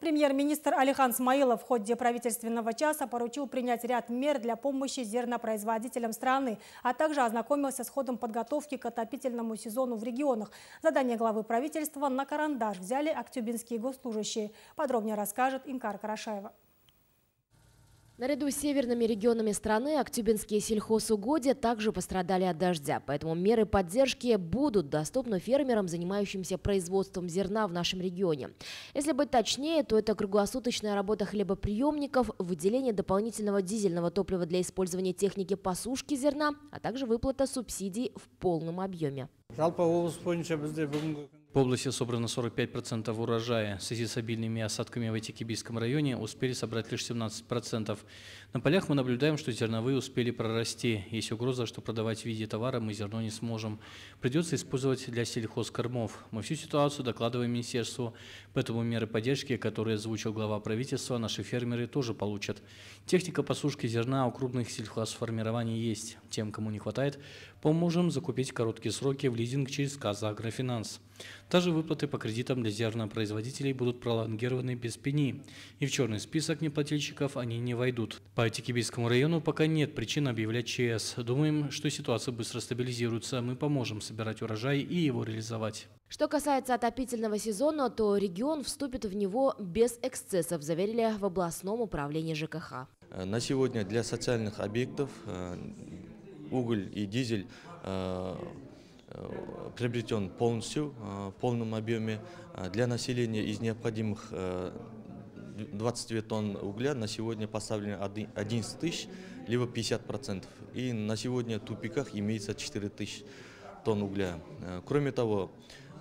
Премьер-министр Алихан Смаилов в ходе правительственного часа поручил принять ряд мер для помощи зернопроизводителям страны, а также ознакомился с ходом подготовки к отопительному сезону в регионах. Задание главы правительства на карандаш взяли актюбинские госслужащие. Подробнее расскажет Инкар Карашаева. Наряду с северными регионами страны актюбинские сельхозугодья также пострадали от дождя, поэтому меры поддержки будут доступны фермерам, занимающимся производством зерна в нашем регионе. Если быть точнее, то это круглосуточная работа хлебоприемников, выделение дополнительного дизельного топлива для использования техники посушки зерна, а также выплата субсидий в полном объеме. В области собрано 45% урожая. В связи с обильными осадками в Айтикибийском районе успели собрать лишь 17%. На полях мы наблюдаем, что зерновые успели прорасти. Есть угроза, что продавать в виде товара мы зерно не сможем. Придется использовать для сельхозкормов. Мы всю ситуацию докладываем министерству, поэтому меры поддержки, которые озвучил глава правительства, наши фермеры тоже получат. Техника посушки зерна у крупных сельхозформирований есть. Тем, кому не хватает, поможем закупить короткие сроки в лизинг через Казагрофинанс. Также выплаты по кредитам для зернопроизводителей будут пролонгированы без пени, и в черный список неплательщиков они не войдут. По Тикибийскому району пока нет причин объявлять ЧС. Думаем, что ситуация быстро стабилизируется, мы поможем собирать урожай и его реализовать. Что касается отопительного сезона, то регион вступит в него без эксцессов, заверили в областном управлении ЖКХ. На сегодня для социальных объектов э, уголь и дизель э, приобретен полностью, э, в полном объеме. Э, для населения из необходимых 22 э, тонн угля на сегодня поставлено 11 тысяч, либо 50%. И на сегодня в тупиках имеется 4 тысяч тонн угля. Кроме того,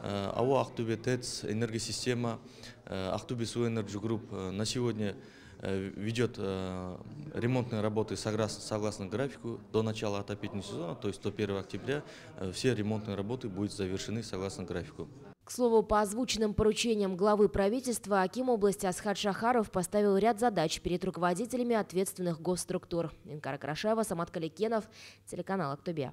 АО «Ахтубе ТЭЦ», энергосистема, «Ахтубе Суэнерджи Групп» на сегодня Э, ведет э, ремонтные работы согласно, согласно графику до начала отопительного сезона, то есть до 1 октября э, все ремонтные работы будут завершены согласно графику. К слову, по озвученным поручениям главы правительства Аким области Асхат Шахаров поставил ряд задач перед руководителями ответственных госструктур. Инкара Крашева, Самат Каликенов, телеканал «Актубе».